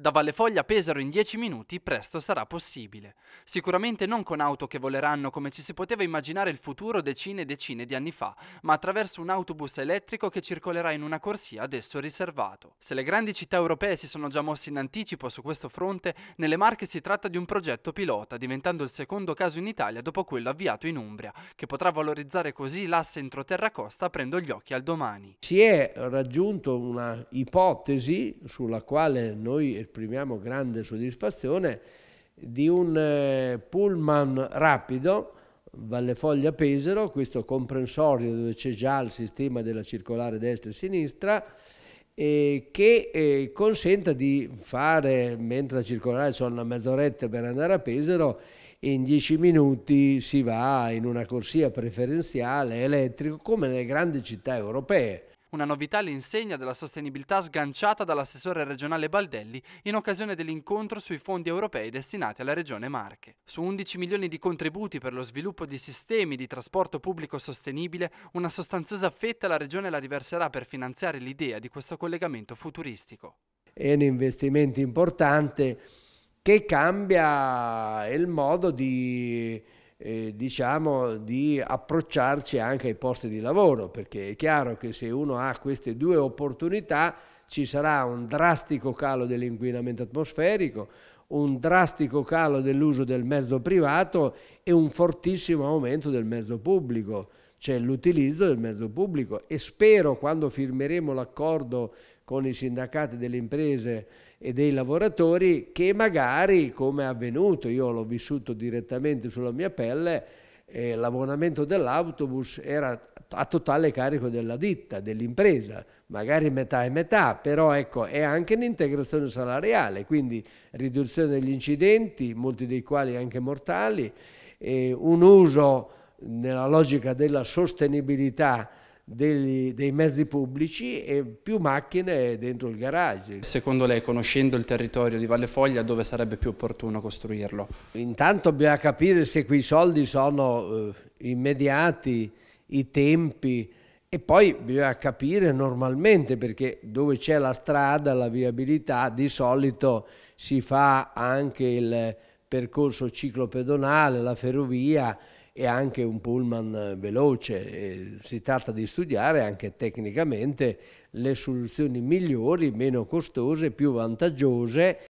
Da Valle Foglia a Pesaro in 10 minuti presto sarà possibile. Sicuramente non con auto che voleranno come ci si poteva immaginare il futuro decine e decine di anni fa, ma attraverso un autobus elettrico che circolerà in una corsia adesso riservato. Se le grandi città europee si sono già mosse in anticipo su questo fronte, nelle Marche si tratta di un progetto pilota, diventando il secondo caso in Italia dopo quello avviato in Umbria, che potrà valorizzare così l'asse entroterra-costa aprendo gli occhi al domani. Si è raggiunto una ipotesi sulla quale noi esprimiamo grande soddisfazione, di un eh, pullman rapido Vallefoglia Pesero, questo comprensorio dove c'è già il sistema della circolare destra e sinistra, eh, che eh, consenta di fare, mentre la circolare sono una mezz'oretta per andare a Pesero, in dieci minuti si va in una corsia preferenziale elettrico come nelle grandi città europee. Una novità all'insegna della sostenibilità sganciata dall'assessore regionale Baldelli in occasione dell'incontro sui fondi europei destinati alla regione Marche. Su 11 milioni di contributi per lo sviluppo di sistemi di trasporto pubblico sostenibile, una sostanziosa fetta la regione la riverserà per finanziare l'idea di questo collegamento futuristico. È un investimento importante che cambia il modo di eh, diciamo, di approcciarci anche ai posti di lavoro, perché è chiaro che se uno ha queste due opportunità ci sarà un drastico calo dell'inquinamento atmosferico, un drastico calo dell'uso del mezzo privato e un fortissimo aumento del mezzo pubblico c'è l'utilizzo del mezzo pubblico e spero quando firmeremo l'accordo con i sindacati delle imprese e dei lavoratori che magari, come è avvenuto, io l'ho vissuto direttamente sulla mia pelle, eh, l'abbonamento dell'autobus era a totale carico della ditta, dell'impresa, magari metà e metà, però ecco, è anche un'integrazione salariale, quindi riduzione degli incidenti, molti dei quali anche mortali, eh, un uso nella logica della sostenibilità dei, dei mezzi pubblici e più macchine dentro il garage. Secondo lei, conoscendo il territorio di Valle Foglia, dove sarebbe più opportuno costruirlo? Intanto bisogna capire se quei soldi sono eh, immediati, i tempi e poi bisogna capire normalmente perché dove c'è la strada, la viabilità, di solito si fa anche il percorso ciclopedonale, la ferrovia e anche un pullman eh, veloce. Si tratta di studiare anche tecnicamente le soluzioni migliori, meno costose, più vantaggiose